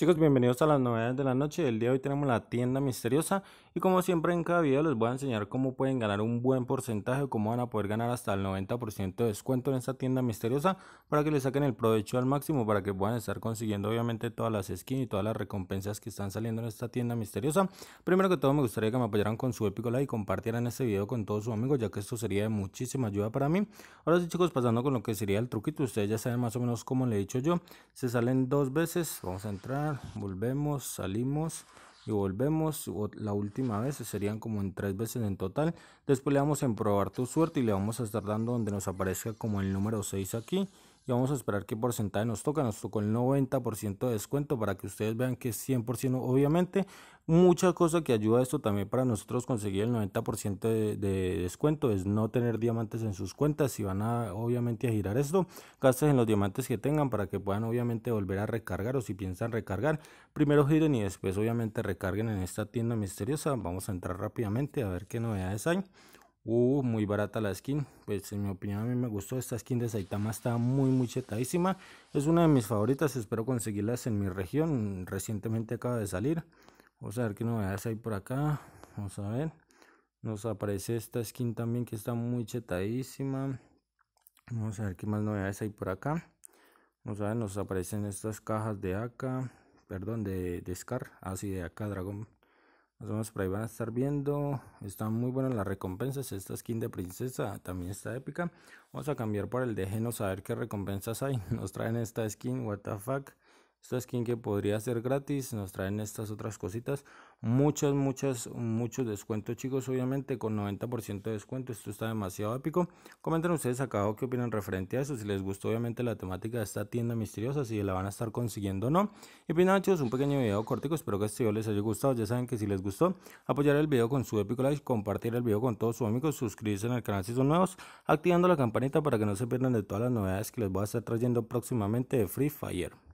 Chicos, bienvenidos a las novedades de la noche. El día de hoy tenemos la tienda misteriosa y como siempre en cada video les voy a enseñar cómo pueden ganar un buen porcentaje cómo van a poder ganar hasta el 90% de descuento en esta tienda misteriosa para que le saquen el provecho al máximo para que puedan estar consiguiendo obviamente todas las skins y todas las recompensas que están saliendo en esta tienda misteriosa. Primero que todo me gustaría que me apoyaran con su épico like y compartieran este video con todos sus amigos ya que esto sería de muchísima ayuda para mí. Ahora sí chicos, pasando con lo que sería el truquito, ustedes ya saben más o menos cómo le he dicho yo. Se salen dos veces, vamos a entrar volvemos, salimos y volvemos. La última vez serían como en tres veces en total. Después le vamos en probar tu suerte y le vamos a estar dando donde nos aparezca como el número 6 aquí y vamos a esperar qué porcentaje nos toca. Nos tocó el 90% de descuento para que ustedes vean que es 100%. Obviamente, mucha cosa que ayuda a esto también para nosotros conseguir el 90% de, de, descuento es no tener diamantes en sus cuentas. Si van a, obviamente, a girar esto, gasten en los diamantes que tengan para que puedan, obviamente, volver a recargar o si piensan recargar, primero giren y después, obviamente, recarguen en esta tienda misteriosa. Vamos a entrar rápidamente a ver qué novedades hay. Uh, muy barata la skin. Pues en mi opinión a mí me gustó. Esta skin de Saitama está muy muy chetadísima. Es una de mis favoritas. Espero conseguirlas en mi región. Recientemente acaba de salir. Vamos a ver qué novedades hay por acá. Vamos a ver. Nos aparece esta skin también que está muy chetadísima. Vamos a ver qué más novedades hay por acá. Vamos a ver, nos aparecen estas cajas de acá. Perdón, de, Scar. Así ah, de acá, Dragón nos vemos por ahí, van a estar viendo. Están muy buenas las recompensas. Esta skin de princesa también está épica. Vamos a cambiar por el déjenos saber qué recompensas hay. Nos traen esta skin, what the fuck. Esta skin que podría ser gratis, nos traen estas otras cositas. Muchas, muchas, muchos descuentos, chicos. Obviamente con 90% de descuento, esto está demasiado épico. Comenten ustedes acá qué opinan referente a eso. Si les gustó, obviamente, la temática de esta tienda misteriosa, si la van a estar consiguiendo o no. Y pinachos, pues un pequeño video cortico. Espero que este video les haya gustado. Ya saben que si les gustó, apoyar el video con su épico like, compartir el video con todos sus amigos, suscribirse al canal si son nuevos, activando la campanita para que no se pierdan de todas las novedades que les voy a estar trayendo próximamente de Free Fire.